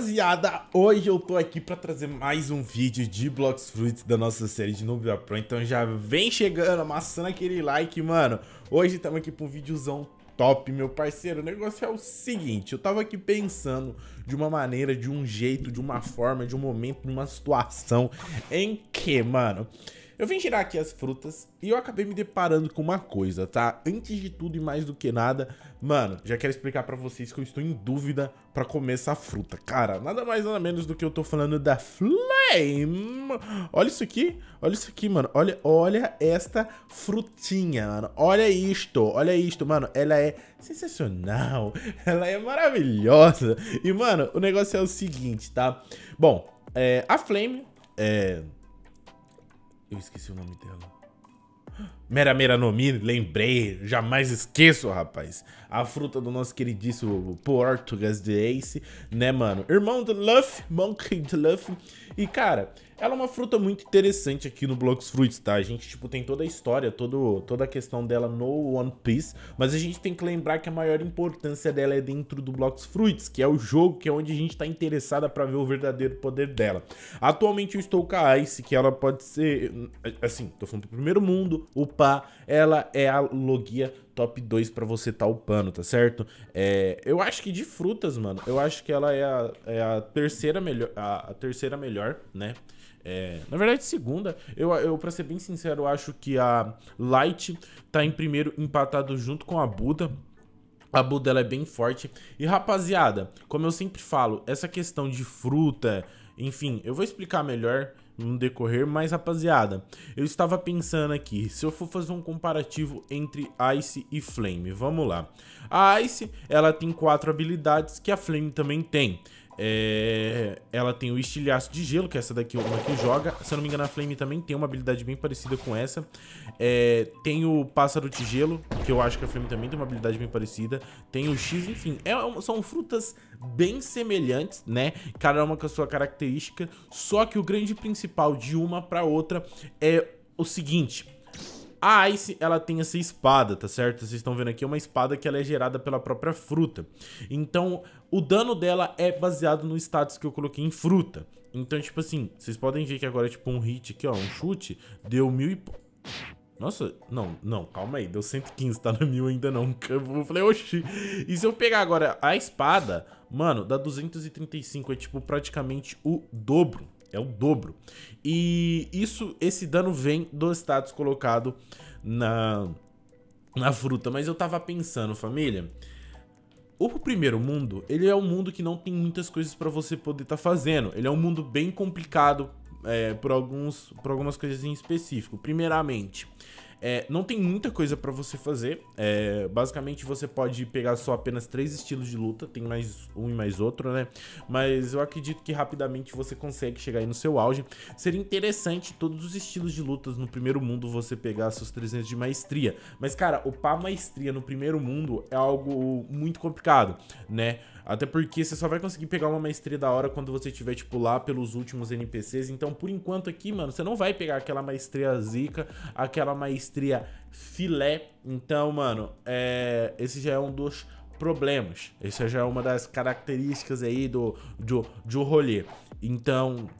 rapaziada, hoje eu tô aqui pra trazer mais um vídeo de Blocks Fruits da nossa série de Nubia Pro Então já vem chegando, amassando aquele like, mano Hoje estamos aqui pra um videozão top, meu parceiro O negócio é o seguinte, eu tava aqui pensando de uma maneira, de um jeito, de uma forma, de um momento, de uma situação Em que, mano... Eu vim girar aqui as frutas e eu acabei me deparando com uma coisa, tá? Antes de tudo e mais do que nada, mano, já quero explicar pra vocês que eu estou em dúvida pra comer essa fruta. Cara, nada mais nada menos do que eu tô falando da Flame. Olha isso aqui, olha isso aqui, mano. Olha, olha esta frutinha, mano. Olha isto, olha isto, mano. Ela é sensacional, ela é maravilhosa. E, mano, o negócio é o seguinte, tá? Bom, é, a Flame... É, eu esqueci o nome dela. Mera Mera no Mi, lembrei, jamais esqueço, rapaz. A fruta do nosso queridíssimo Portugas de Ace, né, mano? Irmão do Luffy, Monkey do Luffy. E, cara, ela é uma fruta muito interessante aqui no Blocks Fruits, tá? A gente, tipo, tem toda a história, todo, toda a questão dela no One Piece, mas a gente tem que lembrar que a maior importância dela é dentro do Blocks Fruits, que é o jogo, que é onde a gente tá interessada pra ver o verdadeiro poder dela. Atualmente eu estou com a Ice, que ela pode ser, hum, assim, tô falando do primeiro mundo, o upar, ela é a logia top 2 para você tá upando, tá certo? É, eu acho que de frutas, mano, eu acho que ela é a, é a terceira melhor, a, a, terceira melhor, né? É, na verdade, segunda, eu, eu, pra ser bem sincero, eu acho que a Light tá em primeiro empatado junto com a Buda, a Blue dela é bem forte. E rapaziada, como eu sempre falo, essa questão de fruta, enfim, eu vou explicar melhor no decorrer, mas rapaziada, eu estava pensando aqui, se eu for fazer um comparativo entre Ice e Flame, vamos lá. A Ice, ela tem quatro habilidades que a Flame também tem. É... Ela tem o estilhaço de gelo, que é essa daqui, uma que joga. Se eu não me engano, a Flame também tem uma habilidade bem parecida com essa. É... Tem o pássaro de gelo, que eu acho que a Flame também tem uma habilidade bem parecida. Tem o X, enfim. É... São frutas bem semelhantes, né? Cada uma com a sua característica. Só que o grande principal de uma para outra é o seguinte a Ice, ela tem essa espada, tá certo? Vocês estão vendo aqui, é uma espada que ela é gerada pela própria fruta. Então, o dano dela é baseado no status que eu coloquei em fruta. Então, tipo assim, vocês podem ver que agora, tipo, um hit aqui, ó, um chute, deu mil e... Nossa, não, não, calma aí, deu 115, tá no mil ainda não. Eu falei, oxi. E se eu pegar agora a espada, mano, dá 235, é tipo praticamente o dobro, é o dobro. E isso, esse dano vem do status colocado na, na fruta. Mas eu tava pensando, família. O primeiro mundo, ele é um mundo que não tem muitas coisas para você poder estar tá fazendo. Ele é um mundo bem complicado é, por, alguns, por algumas coisas em específico. Primeiramente, é, não tem muita coisa para você fazer. É, basicamente, você pode pegar só apenas três estilos de luta. Tem mais um e mais outro, né? Mas eu acredito que rapidamente você consegue chegar aí no seu auge. Seria interessante todos os estilos de lutas no primeiro mundo você pegar seus 300 de maestria. Mas, cara, upar maestria no primeiro mundo é algo muito complicado, né? Até porque você só vai conseguir pegar uma maestria da hora quando você estiver, tipo, lá pelos últimos NPCs. Então, por enquanto aqui, mano, você não vai pegar aquela maestria zica, aquela maestria filé. Então, mano, é... esse já é um dos problemas. Essa já é uma das características aí do, do, do rolê. Então,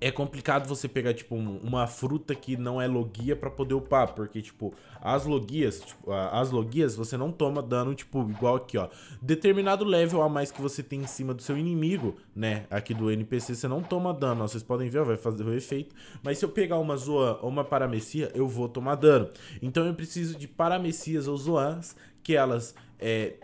é complicado você pegar, tipo, um, uma fruta que não é logia para poder upar, porque, tipo, as logias, tipo, as logias você não toma dano, tipo, igual aqui, ó. Determinado level a mais que você tem em cima do seu inimigo, né, aqui do NPC, você não toma dano, ó, vocês podem ver, ó, vai fazer o efeito. Mas se eu pegar uma Zoan ou uma Paramecia, eu vou tomar dano. Então eu preciso de Paramecias ou Zoans que elas é,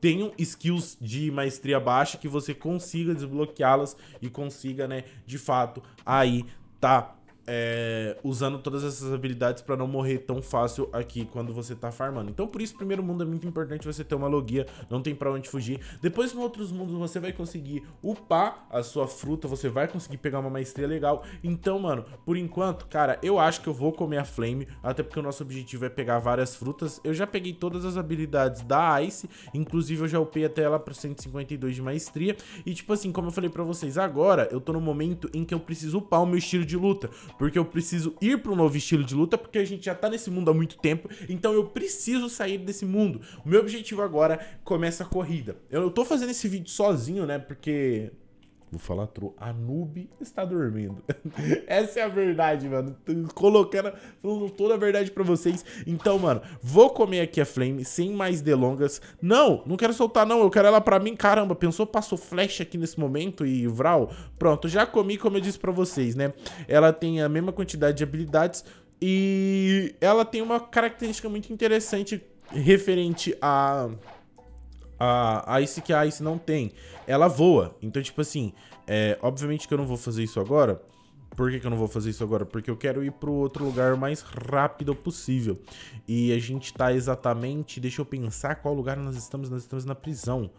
tenham skills de maestria baixa que você consiga desbloqueá-las e consiga, né, de fato, aí tá é, usando todas essas habilidades para não morrer tão fácil aqui quando você tá farmando. Então por isso, primeiro mundo é muito importante você ter uma logia, não tem para onde fugir. Depois, em outros mundos, você vai conseguir upar a sua fruta, você vai conseguir pegar uma maestria legal. Então, mano, por enquanto, cara, eu acho que eu vou comer a Flame, até porque o nosso objetivo é pegar várias frutas. Eu já peguei todas as habilidades da Ice, inclusive eu já upei até ela para 152 de maestria. E tipo assim, como eu falei pra vocês, agora eu tô no momento em que eu preciso upar o meu estilo de luta, porque eu preciso ir para um novo estilo de luta, porque a gente já tá nesse mundo há muito tempo, então eu preciso sair desse mundo. O meu objetivo agora começa a corrida. Eu, eu tô fazendo esse vídeo sozinho, né? Porque Vou falar true. A noob está dormindo. Essa é a verdade, mano. Tô colocando, falando toda a verdade pra vocês. Então, mano, vou comer aqui a Flame sem mais delongas. Não, não quero soltar, não. Eu quero ela pra mim. Caramba, pensou? Passou flash aqui nesse momento e Vral. Pronto, já comi, como eu disse pra vocês, né? Ela tem a mesma quantidade de habilidades. E ela tem uma característica muito interessante referente a a, Ice que a Ice não tem. Ela voa. Então, tipo assim, é, obviamente que eu não vou fazer isso agora. Por que, que eu não vou fazer isso agora? Porque eu quero ir pro outro lugar o mais rápido possível. E a gente tá exatamente. Deixa eu pensar qual lugar nós estamos. Nós estamos na prisão.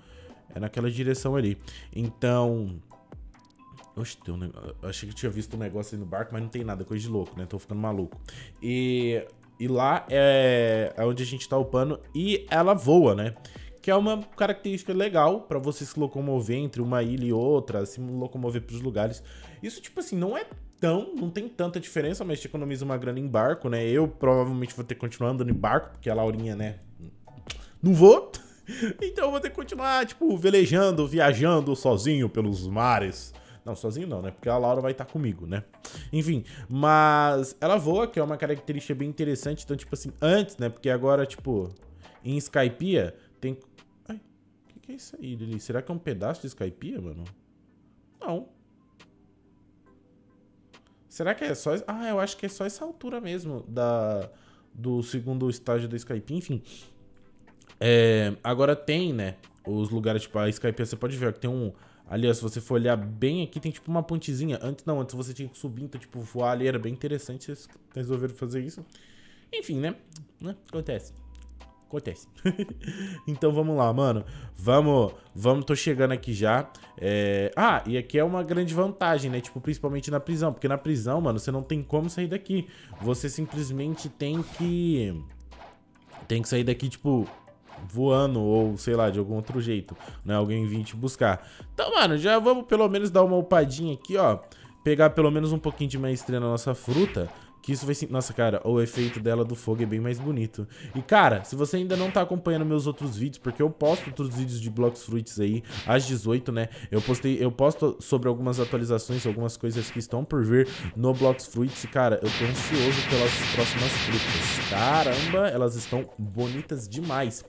É naquela direção ali. Então. Oxe, tem um negócio. Achei que tinha visto um negócio ali no barco, mas não tem nada, coisa de louco, né? Tô ficando maluco. E, e lá é... é onde a gente tá upando e ela voa, né? que é uma característica legal para você se locomover entre uma ilha e outra, se locomover para os lugares. Isso, tipo assim, não é tão, não tem tanta diferença, mas te economiza uma grana em barco, né? Eu provavelmente vou ter que continuar andando em barco, porque a Laurinha, né, não vou. Então eu vou ter que continuar, tipo, velejando, viajando sozinho pelos mares. Não, sozinho não, né? Porque a Laura vai estar tá comigo, né? Enfim, mas ela voa, que é uma característica bem interessante. Então, tipo assim, antes, né? Porque agora, tipo, em Skypiea, tem é isso aí, Lili? Será que é um pedaço de Skypiea, mano? Não. Será que é só... Ah, eu acho que é só essa altura mesmo da... do segundo estágio da Skype. Enfim, é... agora tem, né, os lugares, tipo, a Skype, você pode ver que tem um... Aliás, se você for olhar bem aqui, tem tipo uma pontezinha. Antes não, antes você tinha que subir, então tipo voar ali, era bem interessante, vocês resolveram fazer isso. Enfim, né? né acontece. Acontece. então vamos lá, mano. Vamos, vamos, tô chegando aqui já. É... Ah, e aqui é uma grande vantagem, né? Tipo, principalmente na prisão. Porque na prisão, mano, você não tem como sair daqui. Você simplesmente tem que... Tem que sair daqui, tipo, voando ou sei lá, de algum outro jeito, né? Alguém vir te buscar. Então, mano, já vamos pelo menos dar uma upadinha aqui, ó. Pegar pelo menos um pouquinho de maestria na nossa fruta que isso vai sim... Nossa, cara, o efeito dela do fogo é bem mais bonito. E, cara, se você ainda não tá acompanhando meus outros vídeos, porque eu posto outros vídeos de Blocks Fruits aí, às 18, né? Eu postei, eu posto sobre algumas atualizações, algumas coisas que estão por vir no Blocks Fruits. E, cara, eu tô ansioso pelas próximas frutas. Caramba, elas estão bonitas demais.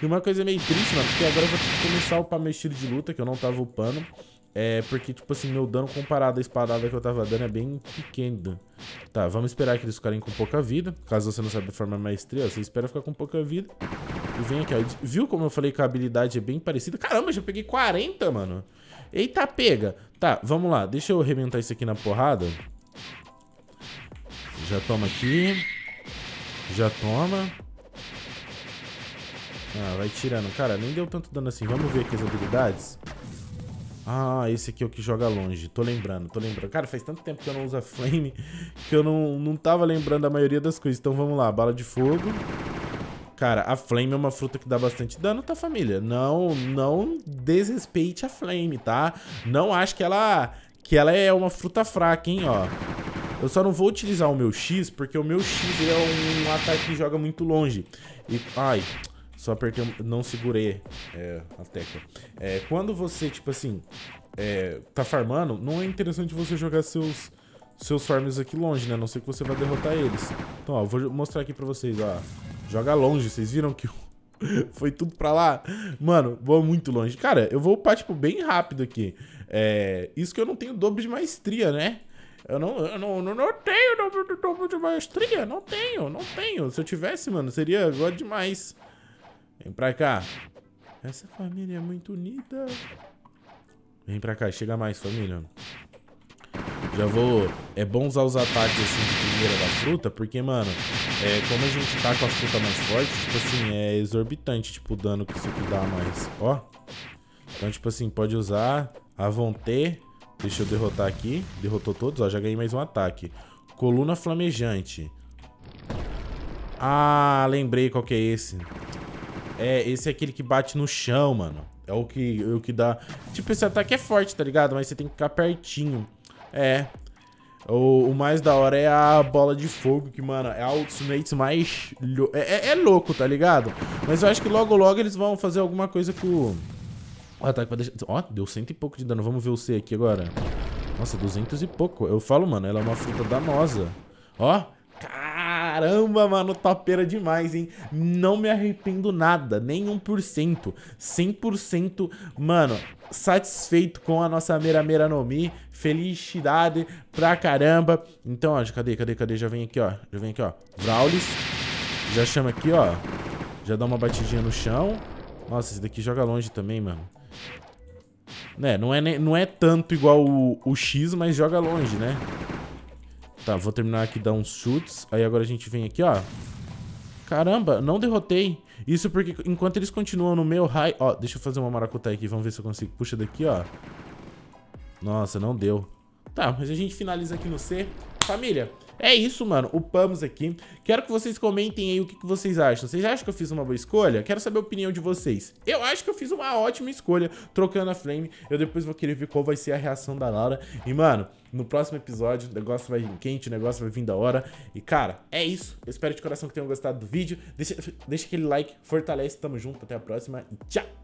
E uma coisa meio triste, mano, porque agora eu vou ter que começar a upar meu estilo de luta, que eu não tava upando. É, porque, tipo assim, meu dano comparado à espadada que eu tava dando é bem pequeno. Tá, vamos esperar que eles ficarem com pouca vida. Caso você não saiba formar maestria, você espera ficar com pouca vida. E vem aqui, ó. Viu como eu falei que a habilidade é bem parecida? Caramba, já peguei 40, mano. Eita, pega. Tá, vamos lá. Deixa eu arrebentar isso aqui na porrada. Já toma aqui. Já toma. Ah, vai tirando. Cara, nem deu tanto dano assim. Vamos ver aqui as habilidades. Ah, esse aqui é o que joga longe. Tô lembrando, tô lembrando. Cara, faz tanto tempo que eu não uso a flame que eu não, não tava lembrando a maioria das coisas. Então vamos lá, bala de fogo. Cara, a Flame é uma fruta que dá bastante dano, tá, família? Não, não desrespeite a Flame, tá? Não acho que ela, que ela é uma fruta fraca, hein, ó. Eu só não vou utilizar o meu X, porque o meu X é um ataque que joga muito longe. E, ai, só apertei, não segurei é, a tecla. É, quando você, tipo assim, é, tá farmando, não é interessante você jogar seus, seus farms aqui longe, né? A não sei que você vai derrotar eles. Então, ó, vou mostrar aqui pra vocês, ó. Joga longe, vocês viram que foi tudo pra lá? Mano, vou muito longe. Cara, eu vou upar, tipo, bem rápido aqui. É, isso que eu não tenho dobro de maestria, né? Eu não, eu não, não, não tenho dobro, de maestria, não tenho, não tenho. Se eu tivesse, mano, seria God demais. Vem pra cá. Essa família é muito unida. Vem pra cá, chega mais, família. Já vou... É bom usar os ataques, assim, de primeira da fruta, porque, mano, é, como a gente tá com a fruta mais forte, tipo assim, é exorbitante, tipo, o dano que isso aqui dá mais. Ó. Então, tipo assim, pode usar a vontade. Deixa eu derrotar aqui. Derrotou todos, ó, já ganhei mais um ataque. Coluna flamejante. Ah, lembrei qual que é esse. É, esse é aquele que bate no chão, mano. É o que, é o que dá... Tipo, esse ataque é forte, tá ligado? Mas você tem que ficar pertinho. É. O, o mais da hora é a bola de fogo, que, mano, é a ultimate mais... É, é, é, louco, tá ligado? Mas eu acho que logo, logo eles vão fazer alguma coisa com... O ataque pra deixar... Ó, deu cento e pouco de dano. Vamos ver o C aqui agora. Nossa, duzentos e pouco. Eu falo, mano, ela é uma fruta danosa. Ó, Caramba, mano, topeira demais, hein? Não me arrependo nada, nem 1%. 100%, mano, satisfeito com a nossa Mera Mera no Mi. Felicidade pra caramba. Então, ó, cadê, cadê, cadê? Já vem aqui, ó. Já vem aqui, ó. Vraulis. Já chama aqui, ó. Já dá uma batidinha no chão. Nossa, esse daqui joga longe também, mano. Né, não é, não é tanto igual o, o X, mas joga longe, né? Tá, vou terminar aqui, dar uns chutes. Aí agora a gente vem aqui, ó. Caramba, não derrotei. Isso porque enquanto eles continuam no meu raio... Ó, deixa eu fazer uma maracutaia aqui, vamos ver se eu consigo. Puxa daqui, ó. Nossa, não deu. Tá, mas a gente finaliza aqui no C. Família, é isso, mano. Upamos aqui. Quero que vocês comentem aí o que, que, vocês acham. Vocês acham que eu fiz uma boa escolha? Quero saber a opinião de vocês. Eu acho que eu fiz uma ótima escolha trocando a Flame. Eu depois vou querer ver qual vai ser a reação da Laura. E, mano, no próximo episódio, o negócio vai vir quente, o negócio vai vir da hora. E, cara, é isso. Eu espero de coração que tenham gostado do vídeo. Deixa, deixa aquele like, fortalece, tamo junto, até a próxima e tchau!